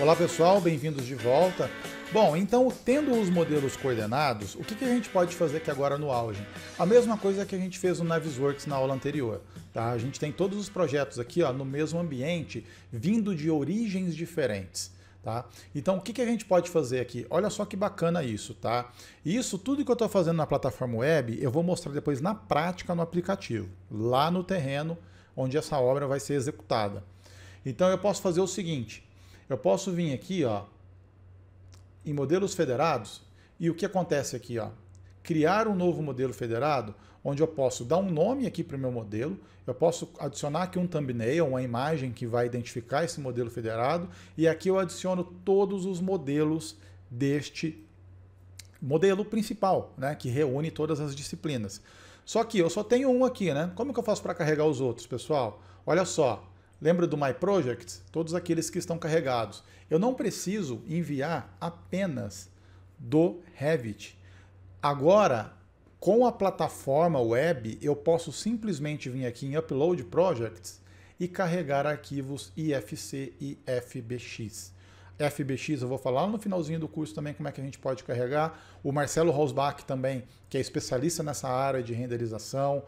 Olá pessoal, bem-vindos de volta. Bom, então tendo os modelos coordenados, o que, que a gente pode fazer aqui agora no auge? A mesma coisa que a gente fez no Navisworks na aula anterior. Tá? A gente tem todos os projetos aqui ó, no mesmo ambiente, vindo de origens diferentes. Tá? Então, o que, que a gente pode fazer aqui? Olha só que bacana isso, tá? Isso, tudo que eu estou fazendo na plataforma web, eu vou mostrar depois na prática no aplicativo, lá no terreno onde essa obra vai ser executada. Então, eu posso fazer o seguinte, eu posso vir aqui, ó, em modelos federados, e o que acontece aqui, ó? Criar um novo modelo federado, onde eu posso dar um nome aqui para o meu modelo, eu posso adicionar aqui um thumbnail, uma imagem que vai identificar esse modelo federado, e aqui eu adiciono todos os modelos deste modelo principal, né, que reúne todas as disciplinas. Só que eu só tenho um aqui, né? Como que eu faço para carregar os outros, pessoal? Olha só, Lembra do My Projects? Todos aqueles que estão carregados. Eu não preciso enviar apenas do Revit. Agora, com a plataforma web, eu posso simplesmente vir aqui em Upload Projects e carregar arquivos IFC e FBX. FBX, eu vou falar no finalzinho do curso também como é que a gente pode carregar. O Marcelo Rosbach também, que é especialista nessa área de renderização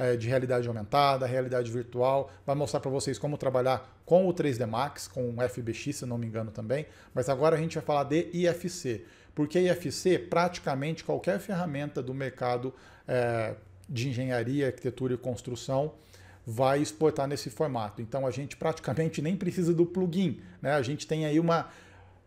é, de realidade aumentada, realidade virtual, vai mostrar para vocês como trabalhar com o 3D Max, com o FBX, se não me engano também, mas agora a gente vai falar de IFC, porque IFC, praticamente qualquer ferramenta do mercado é, de engenharia, arquitetura e construção, vai exportar nesse formato. Então a gente praticamente nem precisa do plugin, né? A gente tem aí uma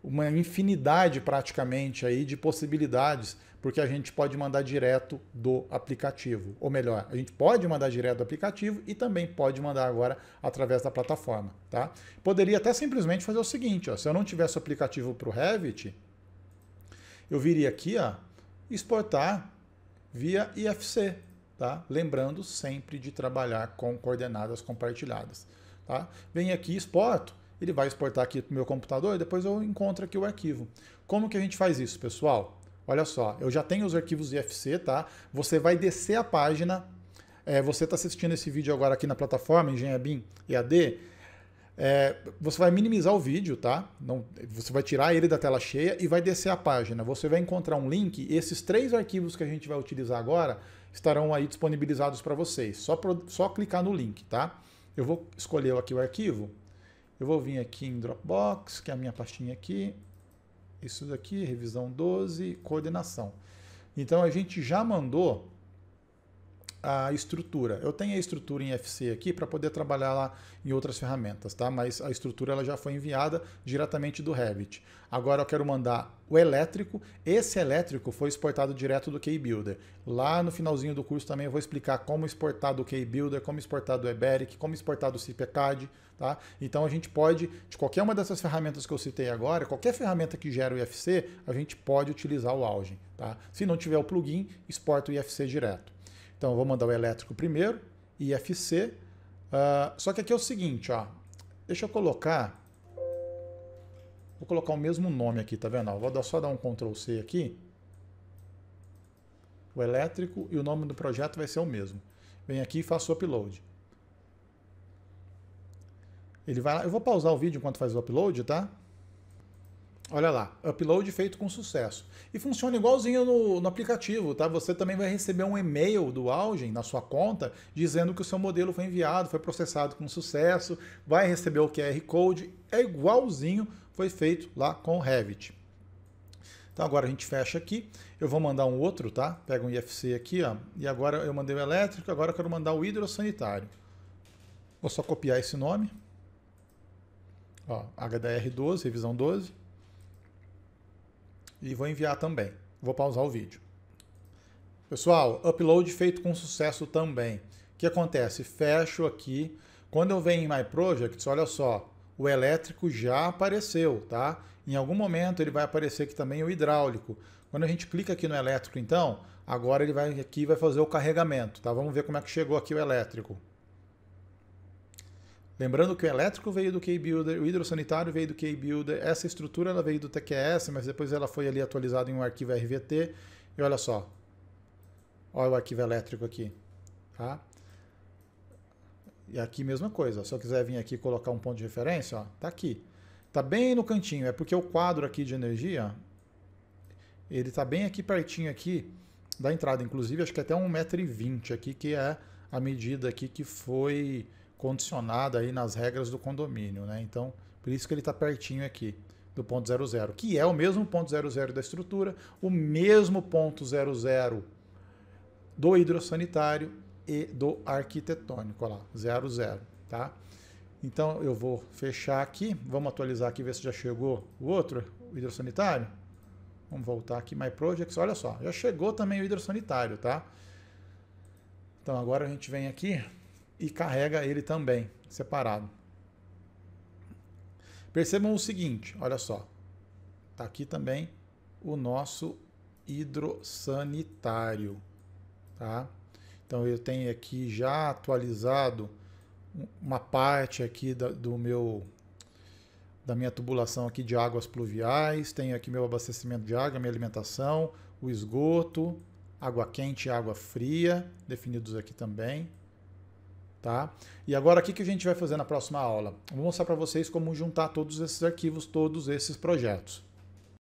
uma infinidade praticamente aí de possibilidades porque a gente pode mandar direto do aplicativo. Ou melhor, a gente pode mandar direto do aplicativo e também pode mandar agora através da plataforma. Tá? Poderia até simplesmente fazer o seguinte: ó, se eu não tivesse o aplicativo para o Revit, eu viria aqui ó, exportar via IFC. Tá? Lembrando sempre de trabalhar com coordenadas compartilhadas. Tá? Vem aqui, exporto. Ele vai exportar aqui para o meu computador e depois eu encontro aqui o arquivo. Como que a gente faz isso, pessoal? Olha só, eu já tenho os arquivos IFC, tá? Você vai descer a página. É, você está assistindo esse vídeo agora aqui na plataforma Engenharia BIM EAD. É, você vai minimizar o vídeo, tá? Não, você vai tirar ele da tela cheia e vai descer a página. Você vai encontrar um link. Esses três arquivos que a gente vai utilizar agora estarão aí disponibilizados para vocês. Só, pro, só clicar no link, tá? Eu vou escolher aqui o arquivo. Eu vou vir aqui em Dropbox, que é a minha pastinha aqui isso daqui, revisão 12, coordenação. Então a gente já mandou a estrutura. Eu tenho a estrutura em FC aqui para poder trabalhar lá em outras ferramentas, tá? Mas a estrutura ela já foi enviada diretamente do Revit. Agora eu quero mandar o elétrico. Esse elétrico foi exportado direto do KBuilder. Lá no finalzinho do curso também eu vou explicar como exportar do KBuilder, como exportar do Eberic, como exportar do CPCAD, tá? Então a gente pode, de qualquer uma dessas ferramentas que eu citei agora, qualquer ferramenta que gera o IFC, a gente pode utilizar o Augen, tá? Se não tiver o plugin, exporta o IFC direto. Então eu vou mandar o elétrico primeiro, IFC. Uh, ah, só que aqui é o seguinte, ó. Deixa eu colocar. Vou colocar o mesmo nome aqui, tá vendo? vou só dar um Ctrl C aqui. O elétrico e o nome do projeto vai ser o mesmo. Vem aqui e faço o upload. Ele vai lá. Eu vou pausar o vídeo enquanto faz o upload, tá? Olha lá, upload feito com sucesso. E funciona igualzinho no, no, aplicativo, tá? Você também vai receber um e-mail do Augen na sua conta dizendo que o seu modelo foi enviado, foi processado com sucesso, vai receber o QR Code, é igualzinho, foi feito lá com o Revit. Então agora a gente fecha aqui, eu vou mandar um outro, tá? Pega um IFC aqui, ó, e agora eu mandei o elétrico, agora eu quero mandar o hidrossanitário. Vou só copiar esse nome, ó, HDR12, revisão 12 e vou enviar também. Vou pausar o vídeo. Pessoal, upload feito com sucesso também. O que acontece? Fecho aqui. Quando eu venho em My Projects, olha só, o elétrico já apareceu, tá? Em algum momento ele vai aparecer aqui também o hidráulico. Quando a gente clica aqui no elétrico, então, agora ele vai aqui e vai fazer o carregamento, tá? Vamos ver como é que chegou aqui o elétrico. Lembrando que o elétrico veio do K-Builder, o hidrossanitário veio do K-Builder, essa estrutura ela veio do TQS, mas depois ela foi ali atualizada em um arquivo RVT. E olha só, olha o arquivo elétrico aqui, tá? E aqui mesma coisa, se eu quiser vir aqui e colocar um ponto de referência, ó, tá aqui. Tá bem no cantinho, é porque o quadro aqui de energia, ele tá bem aqui pertinho aqui da entrada, inclusive acho que é até 1,20m aqui, que é a medida aqui que foi condicionada aí nas regras do condomínio, né? Então, por isso que ele está pertinho aqui do ponto 00, que é o mesmo ponto 00 da estrutura, o mesmo ponto 00 do hidrossanitário e do arquitetônico, olha lá, 00, tá? Então eu vou fechar aqui, vamos atualizar aqui, ver se já chegou o outro o hidrossanitário. Vamos voltar aqui, My Projects, olha só, já chegou também o hidrossanitário, tá? Então agora a gente vem aqui, e carrega ele também, separado. Percebam o seguinte, olha só. Está aqui também o nosso hidrossanitário, tá? Então eu tenho aqui já atualizado uma parte aqui da, do meu da minha tubulação aqui de águas pluviais, tenho aqui meu abastecimento de água, minha alimentação, o esgoto, água quente e água fria, definidos aqui também, Tá? E agora o que, que a gente vai fazer na próxima aula? vou mostrar para vocês como juntar todos esses arquivos, todos esses projetos.